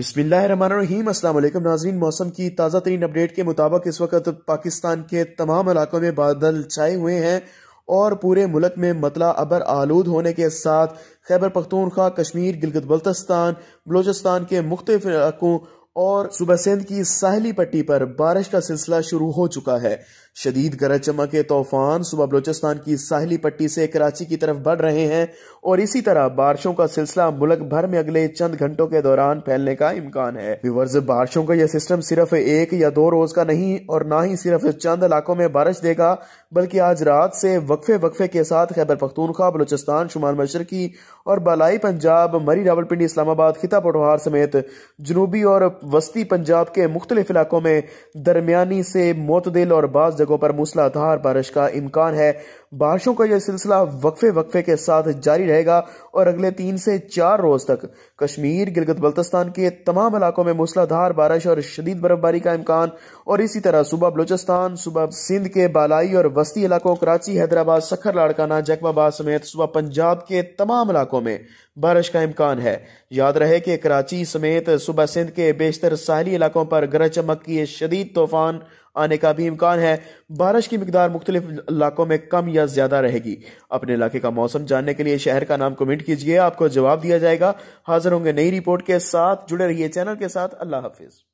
बिस्मिल्लाम अल्लाम नाजरीन मौसम की ताज़ा तरीन अपडेट के मुताबिक इस वक्त पाकिस्तान के तमाम इलाकों में बादल छाए हुए हैं और पूरे मुल्क में मतला अबर आलूद होने के साथ खैबर पख्तूनख्वा कश्मीर गिलगित बल्तिस्तान बलोचिस्तान के मुख्तफ इलाकों और सुबह सिंध की साहली पट्टी पर बारिश का सिलसिला शुरू हो चुका है शदीद गरज चमक के तूफान सुबह बलोचिस्तान की साहली पट्टी से कराची की तरफ बढ़ रहे हैं और इसी तरह बारिशों का सिलसिला मुल्क भर में अगले चंद घंटों के दौरान फैलने का इम्कान है विवर्ज बारिशों का यह सिस्टम सिर्फ एक या दो रोज का नहीं और ना ही सिर्फ चंद इलाकों में बारिश देगा बल्कि आज रात से वक्फे वक्फे के साथ खैबर पख्तूनख्वा बलोचिस्तान शुमाल मशरकी और बलाई पंजाब मरी रावलपिंडी इस्लामाबाद खिता पटवार समेत जनूबी और वस्ती पंजाब के मुख्तलिफ इलाकों में दरमियानी से मोतदिल और बाज़ जगहों पर मूसलाधार बारिश का इम्कान है बारिशों का यह सिलसिला वक्फे वक्फे के साथ जारी रहेगा और अगले तीन से चार रोज तक कश्मीर गिलगत बल्तिस्तान के तमाम इलाकों में मूसलाधार बारिश और शदीद बर्फबारी का इम्कान और इसी तरह सुबह बलोचिस्तान सुबह सिंध के बालाई और वस्ती इलाकों कराची हैदराबाद सखर लाड़काना जकमाबाद समेत सुबह पंजाब के तमाम इलाकों में बारिश का इम्कान है याद रहे कि कराची समेत सुबह सिंध के बेशतर साहली इलाकों पर गरज चमक की शदीद तूफान आने का भी इम्कान है बारिश की मकदार मुख्तलिफ इलाकों में कम या ज़्यादा रहेगी अपने इलाके का मौसम जानने के लिए शहर का नाम कमेंट कीजिए आपको जवाब दिया जाएगा हाजिर होंगे नई रिपोर्ट के साथ जुड़े रहिए चैनल के साथ अल्लाह हाफिज़